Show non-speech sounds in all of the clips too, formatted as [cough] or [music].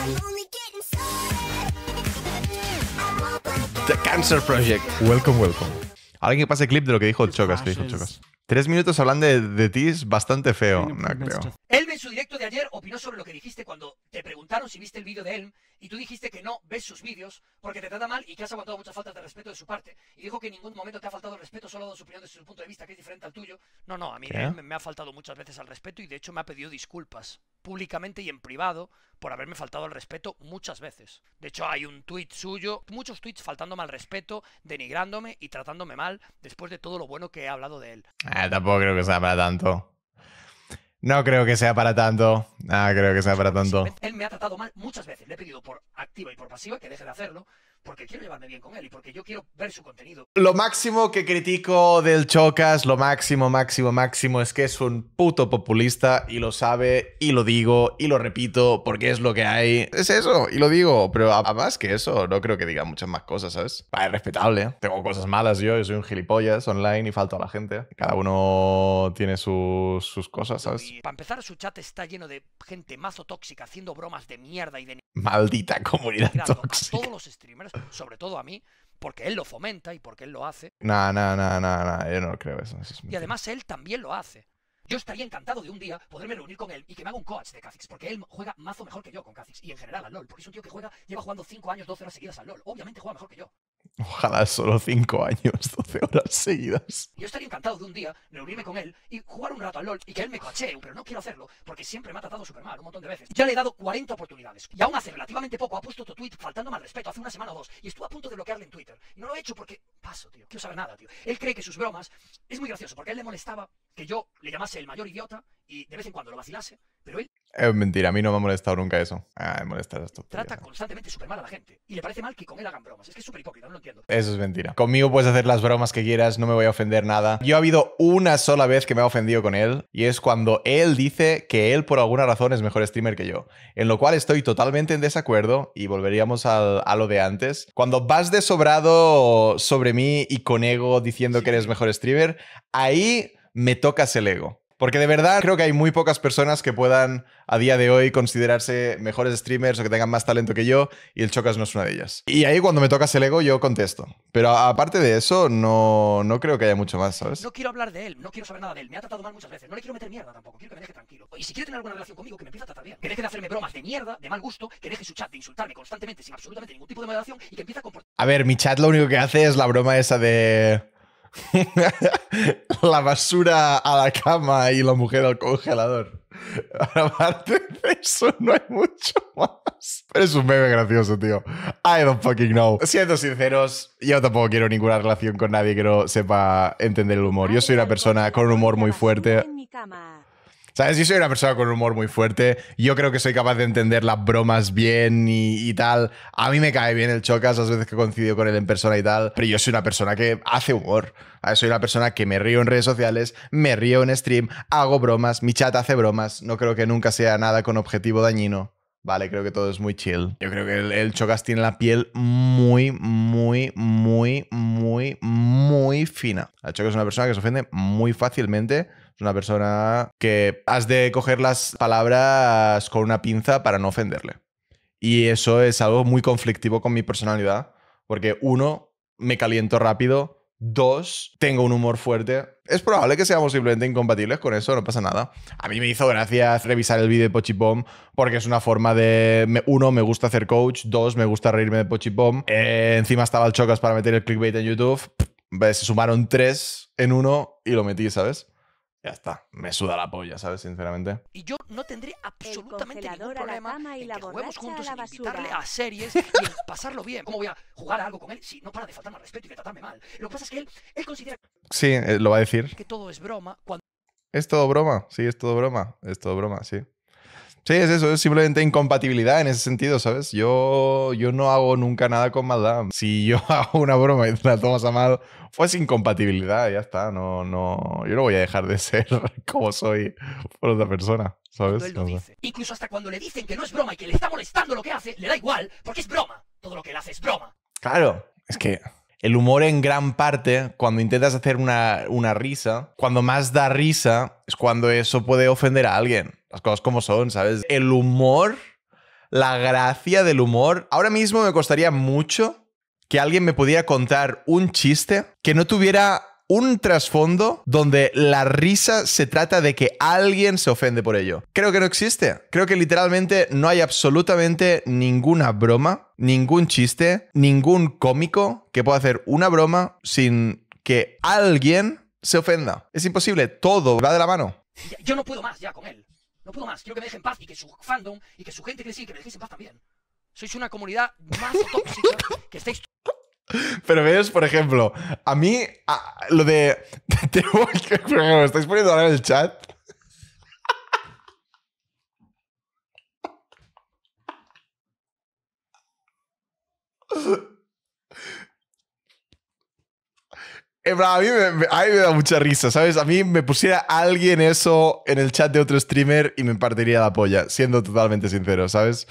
[laughs] The Cancer Project. Welcome, welcome. Alguien que pase clip de lo que dijo Chocas, Tres minutos hablando de, de ti bastante feo, no pues, creo. Elm en su directo de ayer opinó sobre lo que dijiste cuando te preguntaron si viste el vídeo de Elm y tú dijiste que no ves sus vídeos porque te trata mal y que has aguantado muchas faltas de respeto de su parte. Y dijo que en ningún momento te ha faltado el respeto, solo dado su opinión desde su punto de vista, que es diferente al tuyo. No, no, a mí Elm me ha faltado muchas veces al respeto y de hecho me ha pedido disculpas públicamente y en privado por haberme faltado al respeto muchas veces. De hecho, hay un tuit suyo, muchos tuits faltándome al respeto, denigrándome y tratándome mal después de todo lo bueno que he hablado de él. Ah, tampoco creo que sea para tanto. No creo que sea para tanto. No ah, creo que sea para pues tanto. Él me ha tratado mal muchas veces. Le he pedido por activa y por pasiva que deje de hacerlo porque quiero llevarme bien con él y porque yo quiero ver su contenido. Lo máximo que critico del Chocas, lo máximo, máximo, máximo, es que es un puto populista y lo sabe y lo digo y lo repito porque es lo que hay. Es eso, y lo digo, pero además que eso, no creo que diga muchas más cosas, ¿sabes? Ah, es respetable. Tengo cosas malas yo, yo soy un gilipollas online y falto a la gente. Cada uno tiene sus, sus cosas, ¿sabes? para empezar, su chat está lleno de gente mazo tóxica haciendo bromas de mierda y de... Maldita comunidad tóxica. todos los streamers sobre todo a mí, porque él lo fomenta y porque él lo hace. Nah, nah, nah, nah, nah. yo no creo eso. y además él también lo hace. Yo estaría encantado de un día poderme reunir con él y que me haga un coach de Kha'Zix, porque él juega mazo mejor que yo con Kha'Zix y en general al LoL, porque es un tío que juega, lleva jugando 5 años, 12 horas seguidas al LoL. Obviamente juega mejor que yo. Ojalá solo cinco años, 12 [laughs] horas seguidas. Yo estaría encantado de un día reunirme con él y jugar un rato al LOL y que él me cochee, pero no quiero hacerlo porque siempre me ha tratado super mal un montón de veces. Ya le he dado 40 oportunidades y aún hace relativamente poco ha puesto tu tweet faltando mal respeto hace una semana o dos y estuvo a punto de bloquearle en Twitter. No lo he hecho porque paso, tío. Quiero saber nada, tío. Él cree que sus bromas es muy gracioso porque a él le molestaba que yo le llamase el mayor idiota y de vez en cuando lo vacilase es eh, mentira, a mí no me ha molestado nunca eso. me ah, molesta esto. Trata constantemente súper mal a la gente. Y le parece mal que con él hagan bromas. Es que es súper hipócrita, no lo entiendo. Eso es mentira. Conmigo puedes hacer las bromas que quieras, no me voy a ofender nada. Yo ha habido una sola vez que me ha ofendido con él. Y es cuando él dice que él, por alguna razón, es mejor streamer que yo. En lo cual estoy totalmente en desacuerdo. Y volveríamos a lo de antes. Cuando vas de sobrado sobre mí y con ego diciendo que eres mejor streamer, ahí me tocas el ego. Porque de verdad creo que hay muy pocas personas que puedan a día de hoy considerarse mejores streamers o que tengan más talento que yo y el Chocas no es una de ellas. Y ahí cuando me tocas el ego yo contesto. Pero aparte de eso, no, no creo que haya mucho más, ¿sabes? No quiero hablar de él, no quiero saber nada de él. Me ha tratado mal muchas veces. No le quiero meter mierda tampoco. Quiero que me deje tranquilo. Y si quiere tener alguna relación conmigo, que me empiece a tratar bien. Que deje de hacerme bromas de mierda, de mal gusto, que deje su chat de insultarme constantemente sin absolutamente ningún tipo de moderación y que empiece a comportar... A ver, mi chat lo único que hace es la broma esa de... [laughs] la basura a la cama y la mujer al congelador. [laughs] Aparte de eso, no hay mucho más. Pero es un bebé gracioso, tío. I don't fucking know. Siendo sinceros, yo tampoco quiero ninguna relación con nadie que no sepa entender el humor. Yo soy una persona con un humor muy fuerte. ¿Sabes? Yo soy una persona con humor muy fuerte. Yo creo que soy capaz de entender las bromas bien y, tal. A mí me cae bien el Chocas las veces que coincido con él en persona y tal. Pero yo soy una persona que hace humor. Soy una persona que me río en redes sociales, me río en stream, hago bromas, mi chat hace bromas. No creo que nunca sea nada con objetivo dañino. Vale, creo que todo es muy chill. Yo creo que el, Chocas tiene la piel muy, muy, muy, muy, muy fina. El Chocas es una persona que se ofende muy fácilmente una persona que has de coger las palabras con una pinza para no ofenderle. Y eso es algo muy conflictivo con mi personalidad, porque uno, me caliento rápido, Dos, tengo un humor fuerte. Es probable que seamos simplemente incompatibles con eso, no pasa nada. A mí me hizo gracia revisar el vídeo de Pochipom porque es una forma de... Uno, me gusta hacer coach. Dos, me gusta reírme de Pochipom. Eh, encima estaba el Chocas para meter el clickbait en YouTube. se sumaron tres en uno y lo metí, ¿sabes? ya está, me suda la polla, ¿sabes? Sinceramente. Y yo no tendré absolutamente ningún problema y en que juguemos juntos, a invitarle a series y en pasarlo bien. ¿Cómo voy a jugar algo con él si no para de faltarme al respeto y de tratarme mal? Lo que pasa es que él, él considera... Sí, eh, lo va a decir. Que todo es broma. Cuando... Es todo broma, sí, es todo broma, es todo broma, sí. Sí, es eso, es simplemente incompatibilidad en ese sentido, ¿sabes? Yo, yo no hago nunca nada con Madame. Si yo [laughs] hago una broma y la tomas a mal, pues incompatibilidad, ya está. No, no, yo no voy a dejar de [laughs] ser como soy por otra persona, ¿sabes? Incluso hasta cuando le dicen que no es broma y que le está molestando lo que hace, le da igual, porque es broma. Todo lo que él hace es broma. Claro, es que el humor en gran parte, cuando intentas hacer una, una risa, cuando más da risa es cuando eso puede ofender a alguien las cosas como son, ¿sabes? El humor, la gracia del humor. Ahora mismo me costaría mucho que alguien me pudiera contar un chiste que no tuviera un trasfondo donde la risa se trata de que alguien se ofende por ello. Creo que no existe. Creo que literalmente no hay absolutamente ninguna broma, ningún chiste, ningún cómico que pueda hacer una broma sin que alguien se ofenda. Es imposible, todo va de la mano. Yo no puedo más ya con él. No puedo más, quiero que me dejen paz y que su fandom y que su gente que y que me dejen paz también. Sois una comunidad más [laughs] tóxica que estáis. Pero veos, por ejemplo, a mí lo de. [laughs] Te, estáis poniendo ahora en el chat. Eh, a, mí me, da mucha risa, ¿sabes? A mí me pusiera alguien eso en el chat de otro streamer y me partiría la polla, siendo totalmente sincero, ¿sabes?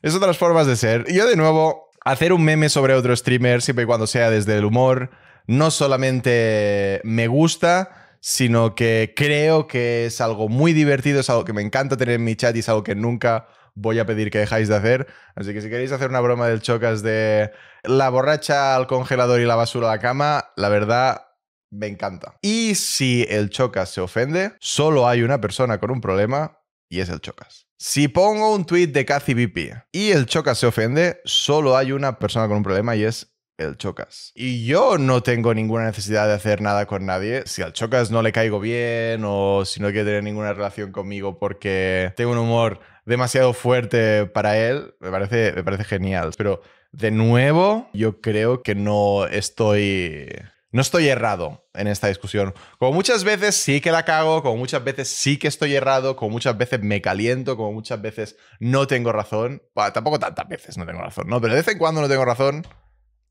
Es otras formas de ser. yo, de nuevo, hacer un meme sobre otro streamer, siempre y cuando sea desde el humor, no solamente me gusta, sino que creo que es algo muy divertido, es algo que me encanta tener en mi chat y es algo que nunca voy a pedir que dejáis de hacer. Así que si queréis hacer una broma del chocas de la borracha al congelador y la basura a la cama, la verdad me encanta. Y si el chocas se ofende, solo hay una persona con un problema y es el chocas. Si pongo un tweet de Cathy vip y el chocas se ofende, solo hay una persona con un problema y es el Chocas. Y yo no tengo ninguna necesidad de hacer nada con nadie. Si al Chocas no le caigo bien o si no quiere tener ninguna relación conmigo porque tengo un humor demasiado fuerte para él, me parece, me parece genial. Pero de nuevo, yo creo que no estoy. No estoy errado en esta discusión. Como muchas veces sí que la cago, como muchas veces sí que estoy errado, como muchas veces me caliento, como muchas veces no tengo razón. Bueno, tampoco tantas veces no tengo razón, ¿no? Pero de vez en cuando no tengo razón.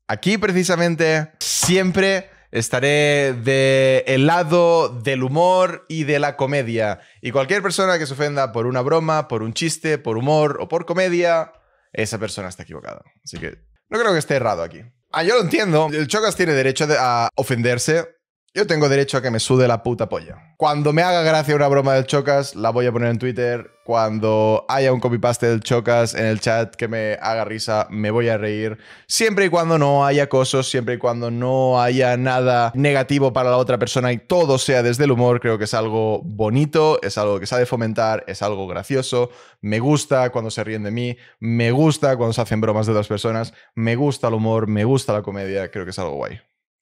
Aquí precisamente siempre Estaré del el lado del humor y de la comedia. Y cualquier persona que se ofenda por una broma, por un chiste, por humor o por comedia, esa persona está equivocada. Así que no creo que esté errado aquí. Ah, yo lo entiendo. El Chocas tiene derecho a ofenderse yo tengo derecho a que me sude la puta polla. Cuando me haga gracia una broma del Chocas, la voy a poner en Twitter. Cuando haya un copypaste del Chocas en el chat que me haga risa, me voy a reír. Siempre y cuando no haya acoso siempre y cuando no haya nada negativo para la otra persona y todo sea desde el humor, creo que es algo bonito, es algo que se de fomentar, es algo gracioso. Me gusta cuando se ríen de mí, me gusta cuando se hacen bromas de otras personas, me gusta el humor, me gusta la comedia, creo que es algo guay.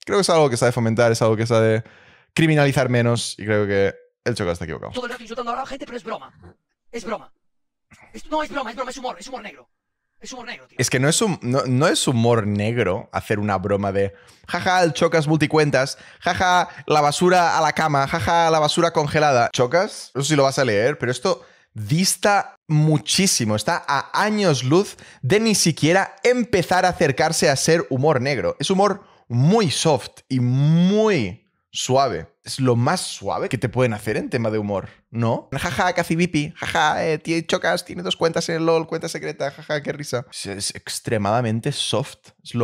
Creo que es algo que de fomentar, es algo que de criminalizar menos y creo que el Choca está equivocado. Todo el rato insultando a la gente, pero es broma. Es broma. no es broma, es broma, es humor, es humor negro. Es humor negro, tío. Es que no es, no, es humor negro hacer una broma de jaja, el chocas multicuentas, jaja, la basura a la cama, jaja, la basura congelada. Chocas, no sé si lo vas a leer, pero esto dista muchísimo, está a años luz de ni siquiera empezar a acercarse a ser humor negro. Es humor muy soft y muy suave. Es lo más suave que te pueden hacer en tema de humor, ¿no? Jaja, casi Bipi, jaja, eh, chocas, tiene dos cuentas en el LOL, cuenta secreta, jaja, qué risa. Es, extremadamente soft. Es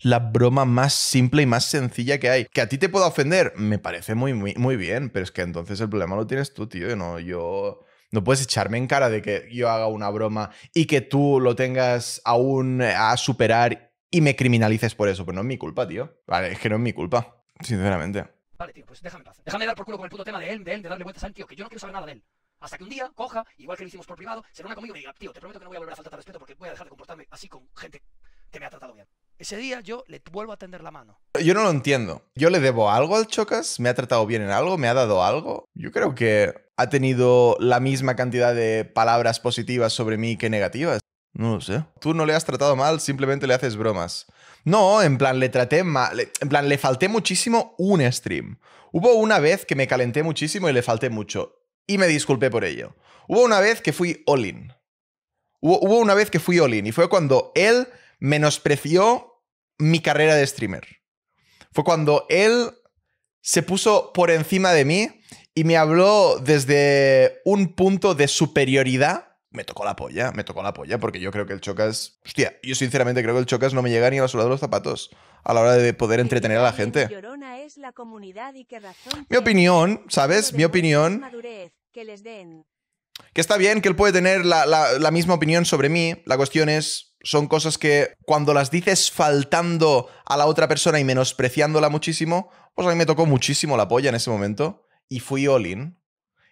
la broma más simple y más sencilla que hay. Que a ti te pueda ofender, me parece muy, muy, bien, pero es que entonces el problema lo tienes tú, tío. No, yo. No puedes echarme en cara de que yo haga una broma y que tú lo tengas aún a superar y me criminalices por eso. Pero pues no es mi culpa, tío. Vale, es que no es mi culpa, sinceramente. Vale, tío, pues déjame paz. Déjame dar por culo con el puto tema de él, de él, de darle vueltas al tío, que yo no quiero saber nada de él. Hasta que un día coja, igual que lo hicimos por privado, se reúna conmigo y diga, tío, te prometo que no voy a volver a faltar al respeto porque voy a dejar de comportarme así con gente que me ha tratado bien. Ese día yo le vuelvo a tender la mano. Yo no lo entiendo. Yo le debo algo al Chocas, me ha tratado bien en algo, me ha dado algo. Yo creo que ha tenido la misma cantidad de palabras positivas sobre mí que negativas. No lo sé. Tú no le has tratado mal, simplemente le haces bromas. No, en plan, le traté mal. En plan, le falté muchísimo un stream. Hubo una vez que me calenté muchísimo y le falté mucho. Y me disculpé por ello. Hubo una vez que fui all-in. Hubo, una vez que fui all-in. Y fue cuando él menospreció mi carrera de streamer. Fue cuando él se puso por encima de mí y me habló desde un punto de superioridad me tocó la polla, me tocó la polla, porque yo creo que el Chocas. Hostia, yo sinceramente creo que el Chocas no me llega ni a la suela de los zapatos a la hora de poder entretener a la gente. Mi opinión, ¿sabes? Mi opinión. que, está bien, que él puede tener la, la misma opinión sobre mí. La cuestión es, son cosas que cuando las dices faltando a la otra persona y menospreciándola muchísimo, pues a mí me tocó muchísimo la polla en ese momento. Y fui all in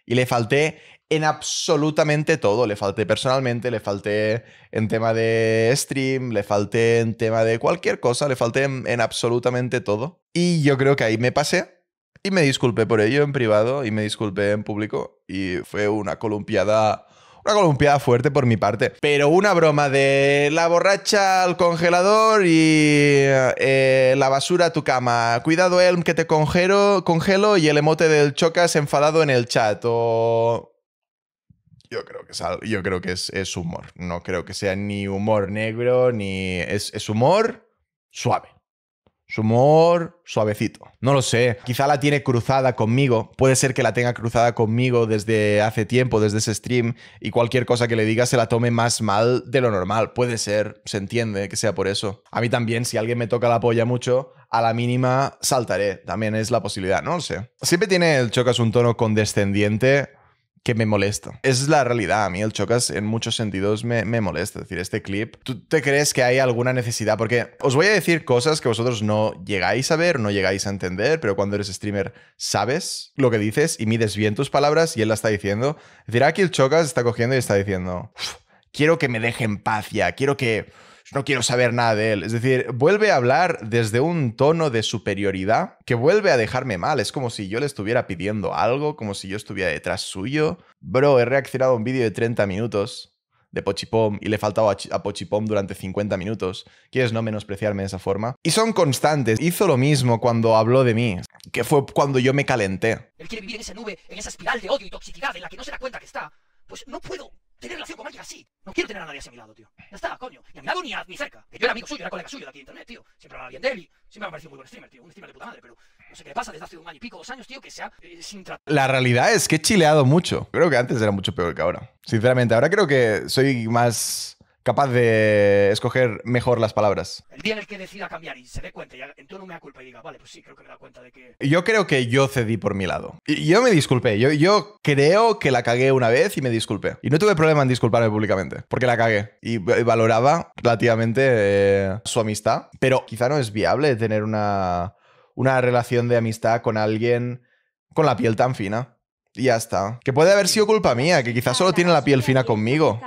y le falté en absolutamente todo. Le falté personalmente, le falté en tema de stream, le falté en tema de cualquier cosa, le falté en, absolutamente todo. Y yo creo que ahí me pasé y me disculpé por ello en privado y me disculpé en público y fue una columpiada una columpiada fuerte por mi parte. Pero una broma de la borracha al congelador y eh, la basura a tu cama. Cuidado, Elm, que te congelo, congelo y el emote del chocas enfadado en el chat. O yo creo que es, yo creo que es, humor. No creo que sea ni humor negro, ni. es humor suave su humor suavecito. No lo sé. Quizá la tiene cruzada conmigo. Puede ser que la tenga cruzada conmigo desde hace tiempo, desde ese stream, y cualquier cosa que le diga se la tome más mal de lo normal. Puede ser, se entiende que sea por eso. A mí también, si alguien me toca la polla mucho, a la mínima saltaré. También es la posibilidad, no lo sé. Siempre tiene el Chocas un tono condescendiente que me molesta. Esa es la realidad. A mí el Chocas en muchos sentidos me, molesta. Es decir, este clip, ¿tú te crees que hay alguna necesidad? Porque os voy a decir cosas que vosotros no llegáis a ver, no llegáis a entender, pero cuando eres streamer sabes lo que dices y mides bien tus palabras y él la está diciendo. Es decir, aquí el Chocas está cogiendo y está diciendo, quiero que me dejen en paz ya, quiero que no quiero saber nada de él. Es decir, vuelve a hablar desde un tono de superioridad que vuelve a dejarme mal. Es como si yo le estuviera pidiendo algo, como si yo estuviera detrás suyo. Bro, he reaccionado a un vídeo de 30 minutos de Pochipom y le faltaba a Pochipom durante 50 minutos. ¿Quieres no menospreciarme de esa forma? Y son constantes. Hizo lo mismo cuando habló de mí, que fue cuando yo me calenté. Él quiere vivir en esa nube, en esa espiral de odio y toxicidad en la que no se da cuenta que está. Pues no puedo Tener relación con alguien así. No quiero tener a nadie a mi lado, tío. Ya está, coño. Ni a mi lado ni, a, ni cerca. Que eh, yo era amigo suyo, era colega suyo de aquí de internet, tío. Siempre hablaba bien de él y siempre me ha parecido muy buen streamer, tío. Un streamer de puta madre, pero no sé qué le pasa desde hace un año y pico, dos años, tío, que sea eh, sin tratar. La realidad es que he chileado mucho. Creo que antes era mucho peor que ahora. Sinceramente, ahora creo que soy más capaz de escoger mejor las palabras. El día en el que decida cambiar y se dé cuenta y no me da culpa y diga, vale, pues sí, creo que me da cuenta de que... Yo creo que yo cedí por mi lado. Y yo me disculpé. Yo, yo creo que la cagué una vez y me disculpé. Y no tuve problema en disculparme públicamente, porque la cagué. Y valoraba relativamente eh, su amistad. Pero quizá no es viable tener una, una relación de amistad con alguien con la piel tan fina. Y ya está. Que puede haber sido culpa mía, que quizás solo tiene la piel fina conmigo.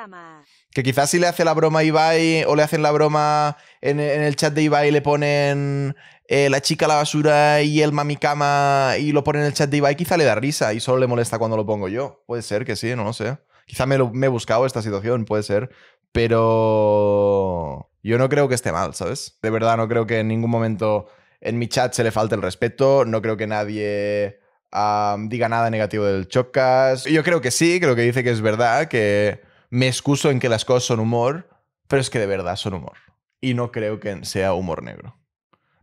Que quizás si le hace la broma a Ibai o le hacen la broma en, el chat de Ibai y le ponen eh, la chica a la basura y el cama y lo ponen en el chat de Ibai, quizá le da risa y solo le molesta cuando lo pongo yo. Puede ser que sí, no lo sé. Quizá me, he buscado esta situación, puede ser. Pero yo no creo que esté mal, ¿sabes? De verdad, no creo que en ningún momento en mi chat se le falte el respeto. No creo que nadie... diga nada negativo del Chocas. Yo creo que sí, creo que dice que es verdad, que me excuso en que las cosas son humor, pero es que de verdad son humor. Y no creo que sea humor negro.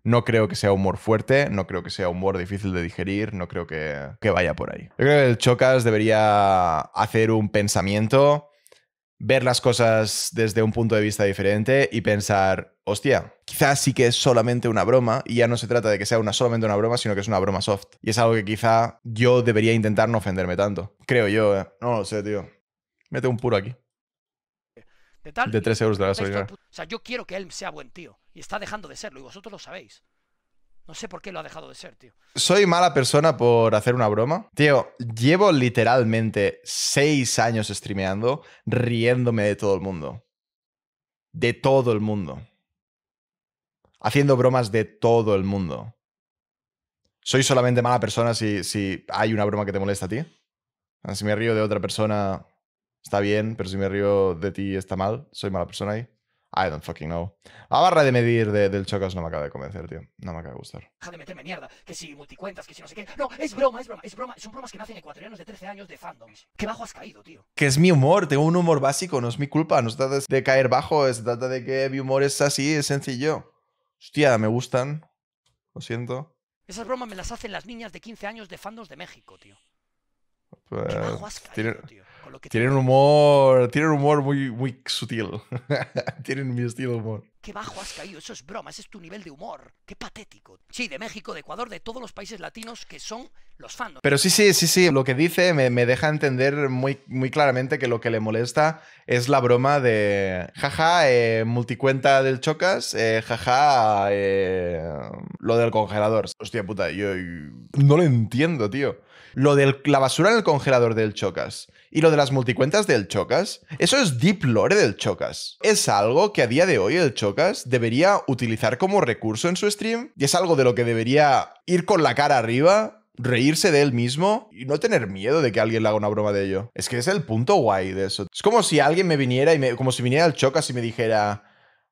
No creo que sea humor fuerte, no creo que sea humor difícil de digerir, no creo que, vaya por ahí. Yo creo que el Chocas debería hacer un pensamiento, ver las cosas desde un punto de vista diferente y pensar, hostia, quizás sí que es solamente una broma y ya no se trata de que sea una, solamente una broma, sino que es una broma soft. Y es algo que quizá yo debería intentar no ofenderme tanto. Creo yo, eh. No lo sé, tío mete un puro aquí. De, tal, de 3 euros de gasolina. O sea, yo quiero que él sea buen tío. Y está dejando de serlo. Y vosotros lo sabéis. No sé por qué lo ha dejado de ser, tío. Soy mala persona por hacer una broma. Tío, llevo literalmente seis años streameando, riéndome de todo el mundo. De todo el mundo. Haciendo bromas de todo el mundo. ¿Soy solamente mala persona si, si hay una broma que te molesta a ti? Si me río de otra persona, Está bien, pero si me río de ti está mal. Soy mala persona ahí. I don't fucking know. La barra de medir del Chocas no me acaba de convencer, tío. No me acaba de gustar. Deja de meterme mierda. Que si multicuentas, que si no sé qué. No, es broma, es broma, es broma. Son bromas que hacen ecuatorianos de 13 años de fandoms. Qué bajo has caído, tío. Que es mi humor. Tengo un humor básico. No es mi culpa. No se trata de caer bajo. Se trata de que mi humor es así. Es sencillo. Hostia, me gustan. Lo siento. Esas bromas me las hacen las niñas de 15 años de fandoms de México, tío. Pues... Qué bajo has caído, tío tienen, humor, tienen humor muy, muy sutil. [laughs] tienen mi estilo de humor. Qué bajo has caído, Esos es es tu nivel de humor. Qué patético. Sí, de México, de Ecuador, de todos los países latinos que son los fans. Pero sí, sí, sí, sí, lo que dice me, me deja entender muy, muy claramente que lo que le molesta es la broma de jaja, eh, multicuenta del Chocas, eh, jaja, eh, lo del congelador. Hostia puta, yo no lo entiendo, tío lo de la basura en el congelador del Chocas y lo de las multicuentas del Chocas, eso es deep lore del Chocas. Es algo que a día de hoy el Chocas debería utilizar como recurso en su stream y es algo de lo que debería ir con la cara arriba reírse de él mismo y no tener miedo de que alguien le haga una broma de ello. Es que es el punto guay de eso. Es como si alguien me viniera y me, como si viniera El Chocas y me dijera,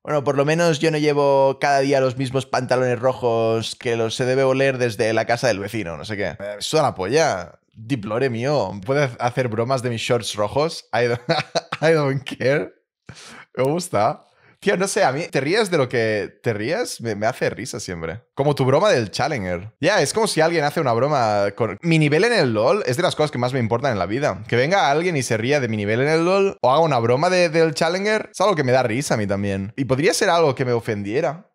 bueno, por lo menos yo no llevo cada día los mismos pantalones rojos que los se debe oler desde la casa del vecino, no sé qué. Eso da la polla. Diplore mío. ¿Puedes hacer bromas de mis shorts rojos? I don't, [laughs] I don't care. Me gusta. Tío, no sé, a mí te ríes de lo que te ríes, me, hace risa siempre. Como tu broma del Challenger. Ya, es como si alguien hace una broma con... Mi nivel en el LOL es de las cosas que más me importan en la vida. Que venga alguien y se ría de mi nivel en el LOL o haga una broma de, del Challenger, es algo que me da risa a mí también. Y podría ser algo que me ofendiera.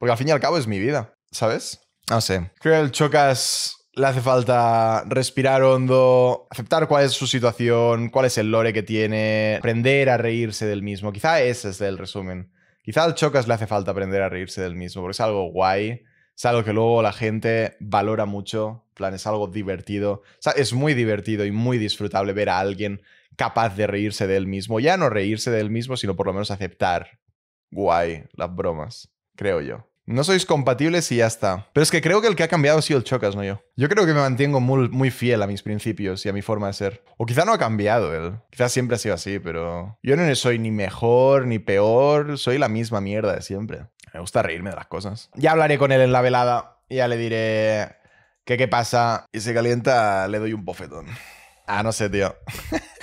Porque al fin y al cabo es mi vida, ¿sabes? No sé. Creo que el Chocas le hace falta respirar hondo, aceptar cuál es su situación, cuál es el lore que tiene, aprender a reírse del mismo. Quizá ese es el resumen. Quizá al Chocas le hace falta aprender a reírse del mismo, porque es algo guay, es algo que luego la gente valora mucho, plan, es algo divertido. O sea, es muy divertido y muy disfrutable ver a alguien capaz de reírse del mismo. Ya no reírse del mismo, sino por lo menos aceptar guay las bromas, creo yo. No sois compatibles y ya está. Pero es que creo que el que ha cambiado ha sido el Chocas, no yo. Yo creo que me mantengo muy, muy fiel a mis principios y a mi forma de ser. O quizá no ha cambiado él. Quizá siempre ha sido así, pero yo no soy ni mejor ni peor. Soy la misma mierda de siempre. Me gusta reírme de las cosas. Ya hablaré con él en la velada. Y ya le diré que qué pasa. Y se calienta, le doy un bofetón. Ah, no sé, tío.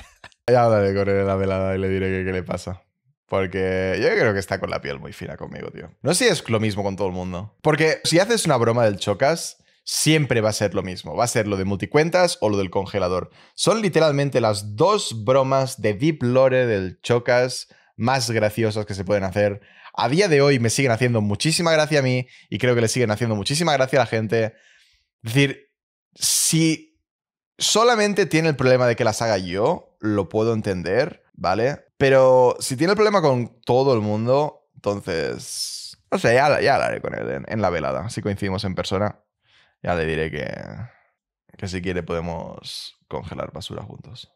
[laughs] ya hablaré con él en la velada y le diré qué le pasa. Porque yo creo que está con la piel muy fina conmigo, tío. No sé si es lo mismo con todo el mundo. Porque si haces una broma del chocas, siempre va a ser lo mismo. Va a ser lo de multicuentas o lo del congelador. Son literalmente las dos bromas de deep lore del chocas más graciosas que se pueden hacer. A día de hoy me siguen haciendo muchísima gracia a mí y creo que le siguen haciendo muchísima gracia a la gente. Es decir, si solamente tiene el problema de que las haga yo, lo puedo entender, ¿vale? Pero si tiene el problema con todo el mundo, entonces. No sé, ya, ya hablaré con él en, la velada. Si coincidimos en persona, ya le diré que. Que si quiere podemos congelar basura juntos.